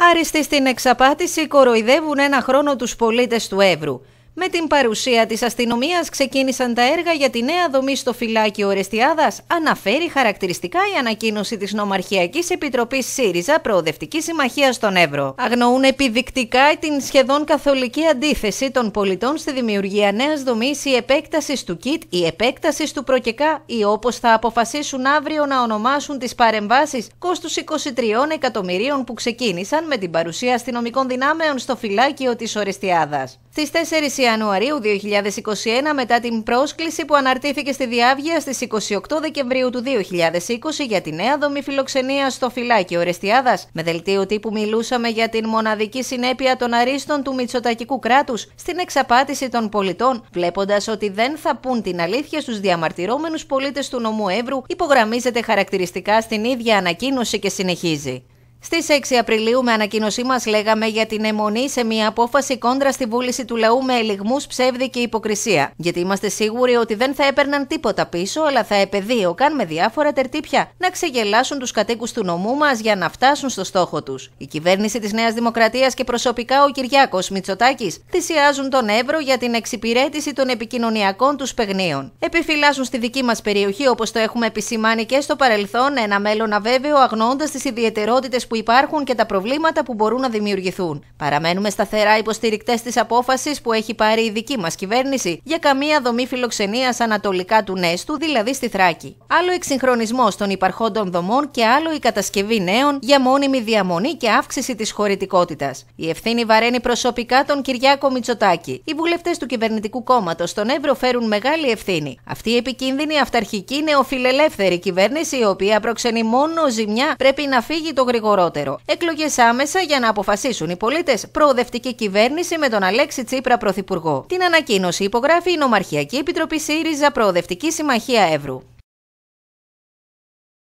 Άριστοι στην εξαπάτηση κοροϊδεύουν ένα χρόνο τους πολίτες του Εύρου. Με την παρουσία της αστυνομίας ξεκίνησαν τα έργα για τη νέα δομή στο φυλάκιο Ορεστιάδας, αναφέρει χαρακτηριστικά η ανακοίνωση της Νομαρχιακής Επιτροπής ΣΥΡΙΖΑ προοδευτικής Συμμαχίας στον Εύρο. Αγνοούν επιδεικτικά την σχεδόν καθολική αντίθεση των πολιτών στη δημιουργία νέας δομής, η επέκταση του ΚΙΤ, η επέκταση του ΠΡΟΚΕΚΑ ή όπως θα αποφασίσουν αύριο να ονομάσουν τις παρεμβάσεις κόστους 23 εκατομμυρίων που ξεκίνησαν με την παρουσία αστυνομικών δυνάμεων στο φυλάκιο της Ορεστιάδας. Στις 4 Ιανουαρίου 2021, μετά την πρόσκληση που αναρτήθηκε στη Διάβγεια στις 28 Δεκεμβρίου του 2020 για τη νέα δομή φιλοξενίας στο φυλάκι Ορεστιάδα, με δελτίο τύπου μιλούσαμε για την μοναδική συνέπεια των αρίστων του Μητσοτακικού κράτους στην εξαπάτηση των πολιτών, βλέποντας ότι δεν θα πούν την αλήθεια στους διαμαρτυρόμενους πολίτες του νομού Εύρου, υπογραμμίζεται χαρακτηριστικά στην ίδια ανακοίνωση και συνεχίζει. Στις 6 Απριλίου, με ανακοίνωσή μας, λέγαμε για την αιμονή σε μια απόφαση κόντρα στη βούληση του λαού με ελιγμούς, ψεύδη και υποκρισία. Γιατί είμαστε σίγουροι ότι δεν θα έπαιρναν τίποτα πίσω, αλλά θα επεδίωκαν με διάφορα τερτύπια να ξεγελάσουν τους κατοίκους του νομού μας για να φτάσουν στο στόχο τους. Η κυβέρνηση της Νέας Δημοκρατίας και προσωπικά ο Κυριάκος Μητσοτάκης θυσιάζουν τον Εύρο για την εξυπηρέτηση των επικοινωνιακών τους παιγνίων. Επιφυλάσσουν στη δική μας περιοχή, όπως το έχουμε επισημάνει και στο παρελθόν, ένα μέλλον αβέβαιο, αγνώντα τις ιδιαιτερότητες που που υπάρχουν και τα προβλήματα που μπορούν να δημιουργηθούν. Παραμένουμε σταθερά υποστηρικτές της απόφασης που έχει πάρει η δική μας κυβέρνηση για καμία δομή φιλοξενίας ανατολικά του Νέστου, δηλαδή στη Θράκη. Άλλο εξυγχρονισμό των υπαρχόντων δομών και άλλο η κατασκευή νέων για μόνιμη διαμονή και αύξηση της χωρητικότητας. Η ευθύνη βαραίνει προσωπικά τον Κυριάκο Μητσοτάκη. Οι βουλευτές του κυβερνητικού κόμματος στον Εύρο φέρουν μεγάλη ευθύνη. Αυτή η επικίνδυνη αυταρχική νεοφιλελεύθερη κυβέρνηση, η οποία προξενεί μόνο ζημιά, πρέπει να φύγει το γρηγορό γρηγορότερο. Εκλογές άμεσα για να αποφασίσουν οι πολίτες προοδευτική κυβέρνηση με τον Αλέξη Τσίπρα Πρωθυπουργό. Την ανακοίνωση υπογράφει η Νομαρχιακή Επιτροπή ΣΥΡΙΖΑ Προοδευτική Συμμαχία Εύρου.